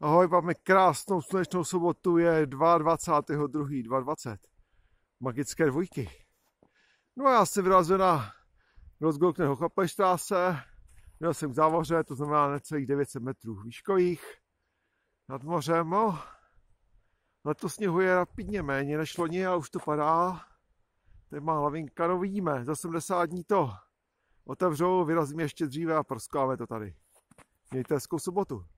Ahoj, máme krásnou slunečnou sobotu, je 22.2.2020. Magické dvojky. No a já jsem vyrazil na rozgolkného Chapelštráse, měl jsem k závoře, to znamená necelých 900 metrů výškových nad mořem. No. Letos sněhu je rapidně méně než loni, a už to padá. Tady má hlavinka, no vidíme, za 70 dní to otevřou, vyrazíme ještě dříve a prskáme to tady. Mějte hezkou sobotu.